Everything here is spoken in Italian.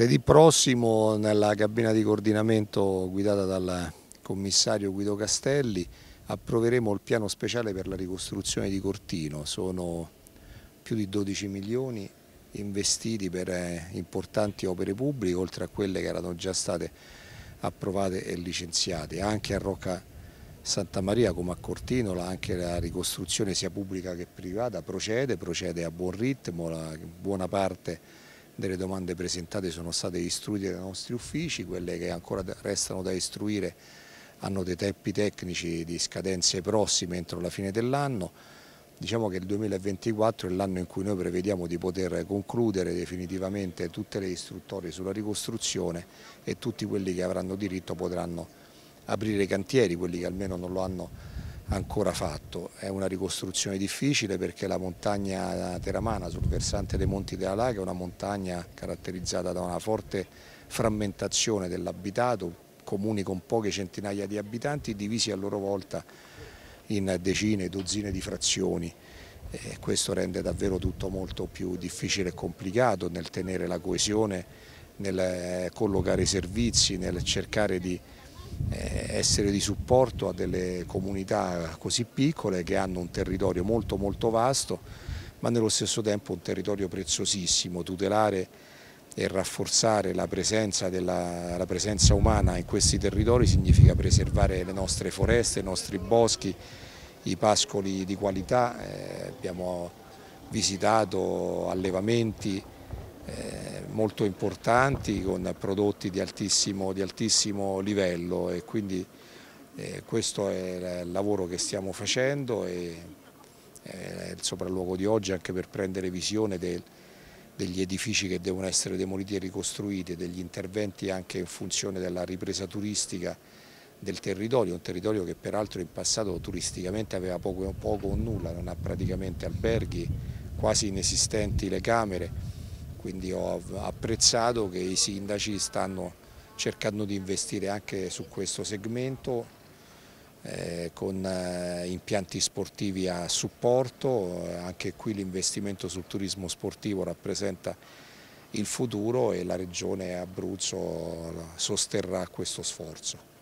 Martedì prossimo nella cabina di coordinamento guidata dal commissario Guido Castelli approveremo il piano speciale per la ricostruzione di Cortino, sono più di 12 milioni investiti per eh, importanti opere pubbliche oltre a quelle che erano già state approvate e licenziate, anche a Rocca Santa Maria come a Cortinola anche la ricostruzione sia pubblica che privata procede, procede a buon ritmo, la buona parte delle domande presentate sono state istruite dai nostri uffici, quelle che ancora restano da istruire hanno dei tempi tecnici di scadenze prossime entro la fine dell'anno. Diciamo che il 2024 è l'anno in cui noi prevediamo di poter concludere definitivamente tutte le istruttorie sulla ricostruzione e tutti quelli che avranno diritto potranno aprire i cantieri, quelli che almeno non lo hanno ancora fatto. È una ricostruzione difficile perché la montagna teramana sul versante dei Monti della Laga è una montagna caratterizzata da una forte frammentazione dell'abitato, comuni con poche centinaia di abitanti divisi a loro volta in decine, dozzine di frazioni. E questo rende davvero tutto molto più difficile e complicato nel tenere la coesione, nel collocare i servizi, nel cercare di eh, essere di supporto a delle comunità così piccole che hanno un territorio molto molto vasto ma nello stesso tempo un territorio preziosissimo, tutelare e rafforzare la presenza, della, la presenza umana in questi territori significa preservare le nostre foreste, i nostri boschi, i pascoli di qualità, eh, abbiamo visitato allevamenti, eh, molto importanti con prodotti di altissimo, di altissimo livello e quindi eh, questo è il lavoro che stiamo facendo e eh, il sopralluogo di oggi anche per prendere visione del, degli edifici che devono essere demoliti e ricostruiti, degli interventi anche in funzione della ripresa turistica del territorio, un territorio che peraltro in passato turisticamente aveva poco, poco o nulla, non ha praticamente alberghi, quasi inesistenti le camere, quindi ho apprezzato che i sindaci stanno cercando di investire anche su questo segmento eh, con eh, impianti sportivi a supporto, anche qui l'investimento sul turismo sportivo rappresenta il futuro e la Regione Abruzzo sosterrà questo sforzo.